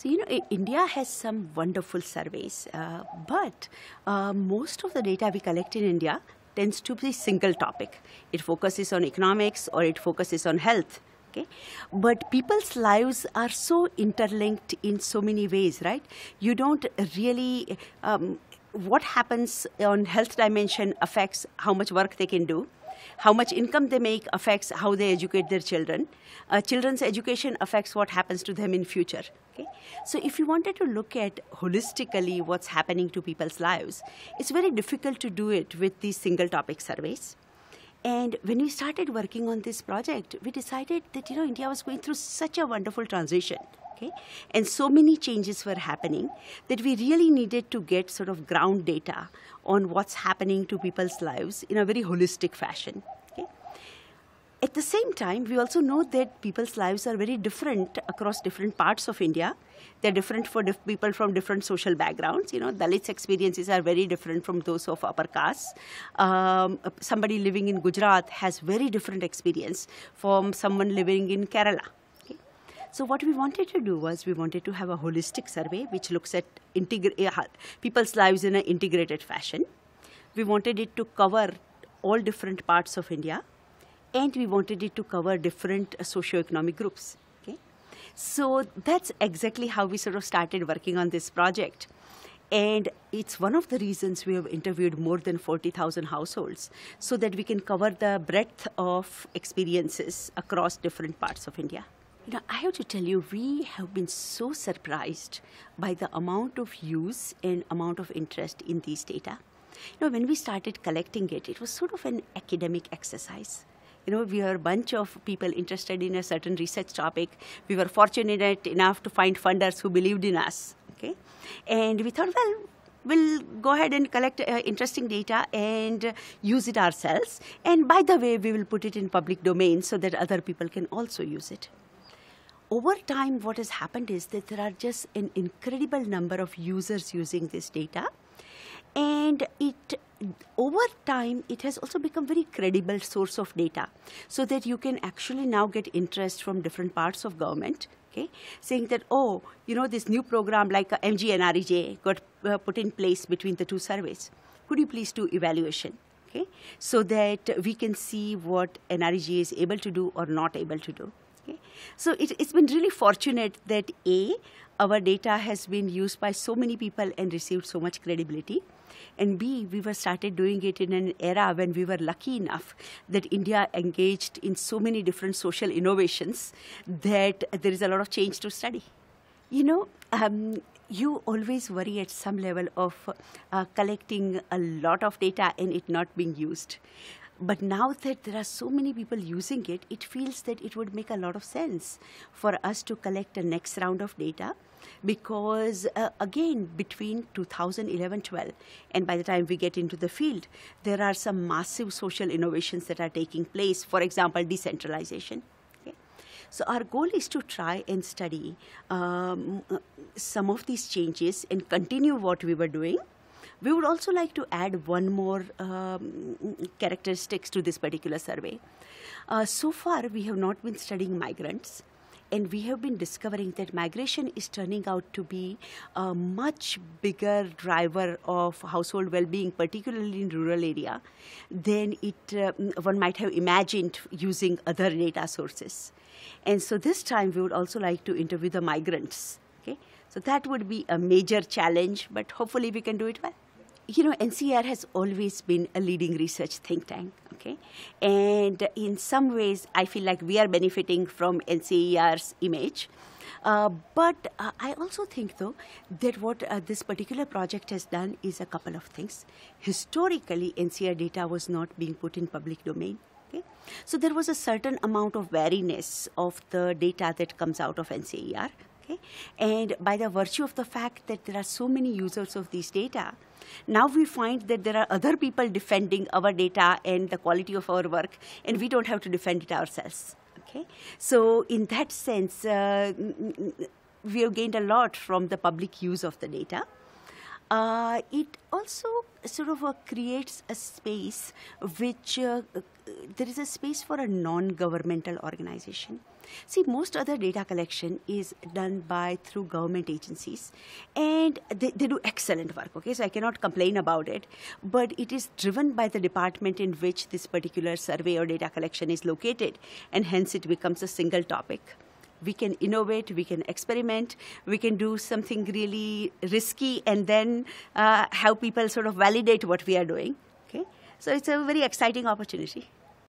So, you know, India has some wonderful surveys, uh, but uh, most of the data we collect in India tends to be single topic. It focuses on economics or it focuses on health. Okay? But people's lives are so interlinked in so many ways, right? You don't really, um, what happens on health dimension affects how much work they can do how much income they make affects how they educate their children. Uh, children's education affects what happens to them in future. Okay? So if you wanted to look at holistically what's happening to people's lives, it's very difficult to do it with these single topic surveys. And when we started working on this project, we decided that you know India was going through such a wonderful transition okay? And so many changes were happening that we really needed to get sort of ground data on what's happening to people's lives in a very holistic fashion. At the same time, we also know that people's lives are very different across different parts of India. They're different for diff people from different social backgrounds. You know, Dalits' experiences are very different from those of upper castes. Um, somebody living in Gujarat has very different experience from someone living in Kerala. So what we wanted to do was we wanted to have a holistic survey which looks at people's lives in an integrated fashion. We wanted it to cover all different parts of India and we wanted it to cover different uh, socioeconomic groups. Okay? So that's exactly how we sort of started working on this project. And it's one of the reasons we have interviewed more than 40,000 households so that we can cover the breadth of experiences across different parts of India. You know, I have to tell you, we have been so surprised by the amount of use and amount of interest in these data. You know, when we started collecting it, it was sort of an academic exercise. You know, we were a bunch of people interested in a certain research topic. We were fortunate enough to find funders who believed in us. Okay, and we thought, well, we'll go ahead and collect uh, interesting data and uh, use it ourselves. And by the way, we will put it in public domain so that other people can also use it over time, what has happened is that there are just an incredible number of users using this data. And it over time, it has also become very credible source of data so that you can actually now get interest from different parts of government okay, saying that, oh, you know, this new program like uh, MG and REJ got uh, put in place between the two surveys. Could you please do evaluation? Okay, so that we can see what NREG is able to do or not able to do. Okay. So it, it's been really fortunate that A, our data has been used by so many people and received so much credibility. And B, we were started doing it in an era when we were lucky enough that India engaged in so many different social innovations that there is a lot of change to study. You know, um, you always worry at some level of uh, collecting a lot of data and it not being used. But now that there are so many people using it, it feels that it would make a lot of sense for us to collect the next round of data because uh, again between 2011 12 and by the time we get into the field there are some massive social innovations that are taking place for example decentralization so our goal is to try and study um, uh, some of these changes and continue what we were doing we would also like to add one more um, characteristics to this particular survey. Uh, so far, we have not been studying migrants and we have been discovering that migration is turning out to be a much bigger driver of household well-being, particularly in rural area, than it uh, one might have imagined using other data sources. And so this time we would also like to interview the migrants. Okay, so that would be a major challenge, but hopefully we can do it well you know, NCR has always been a leading research think tank, okay? And in some ways, I feel like we are benefiting from NCER's image. Uh, but uh, I also think, though, that what uh, this particular project has done is a couple of things. Historically, NCR data was not being put in public domain. Okay? So there was a certain amount of wariness of the data that comes out of NCER. Okay? And by the virtue of the fact that there are so many users of these data, now we find that there are other people defending our data and the quality of our work, and we don't have to defend it ourselves. Okay? So in that sense, uh, we have gained a lot from the public use of the data. Uh, it also sort of uh, creates a space which uh, there is a space for a non-governmental organization. See, most other data collection is done by through government agencies, and they, they do excellent work, okay? So I cannot complain about it, but it is driven by the department in which this particular survey or data collection is located, and hence it becomes a single topic we can innovate, we can experiment, we can do something really risky and then uh, have people sort of validate what we are doing. Okay? So it's a very exciting opportunity.